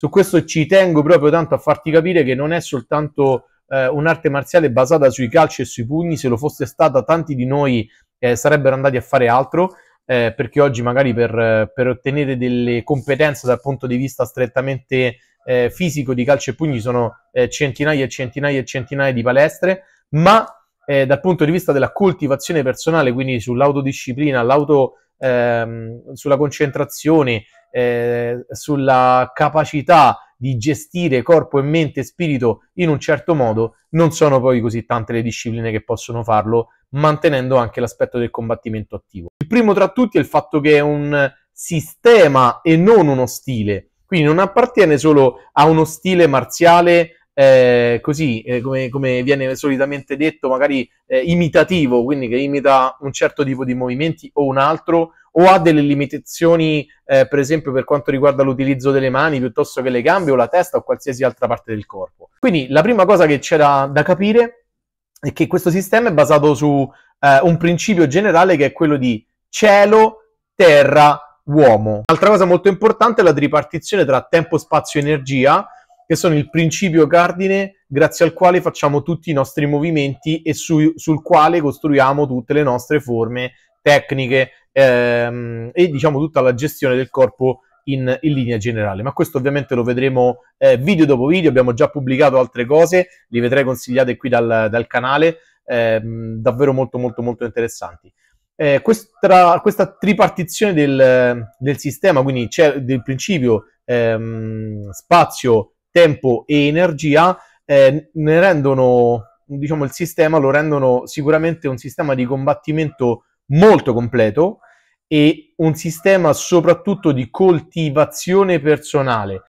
Su questo ci tengo proprio tanto a farti capire che non è soltanto eh, un'arte marziale basata sui calci e sui pugni, se lo fosse stata tanti di noi eh, sarebbero andati a fare altro, eh, perché oggi magari per, per, ottenere delle competenze dal punto di vista strettamente eh, fisico di calcio e pugni sono eh, centinaia e centinaia e centinaia di palestre, ma eh, dal punto di vista della coltivazione personale, quindi sull'autodisciplina, l'auto, ehm, sulla concentrazione, eh, sulla capacità di gestire corpo e mente e spirito in un certo modo, non sono poi così tante le discipline che possono farlo, mantenendo anche l'aspetto del combattimento attivo. Il primo tra tutti è il fatto che è un sistema e non uno stile, quindi non appartiene solo a uno stile marziale eh, così eh, come, come, viene solitamente detto, magari eh, imitativo, quindi che imita un certo tipo di movimenti o un altro, o ha delle limitazioni, eh, per esempio, per quanto riguarda l'utilizzo delle mani piuttosto che le gambe o la testa o qualsiasi altra parte del corpo. Quindi la prima cosa che c'era da capire è che questo sistema è basato su eh, un principio generale che è quello di cielo, terra, uomo. Altra cosa molto importante è la tripartizione tra tempo, spazio e energia, che sono il principio cardine grazie al quale facciamo tutti i nostri movimenti e su, sul quale costruiamo tutte le nostre forme tecniche ehm, e diciamo tutta la gestione del corpo in, in, linea generale. Ma questo ovviamente lo vedremo eh, video dopo video, abbiamo già pubblicato altre cose, li vedrei consigliate qui dal, dal canale, ehm, davvero molto molto molto interessanti. Eh, questa, questa, tripartizione del, del, sistema, quindi c'è del principio ehm, spazio, tempo e energia, eh, ne rendono, diciamo, il sistema lo rendono sicuramente un sistema di combattimento molto completo e un sistema soprattutto di coltivazione personale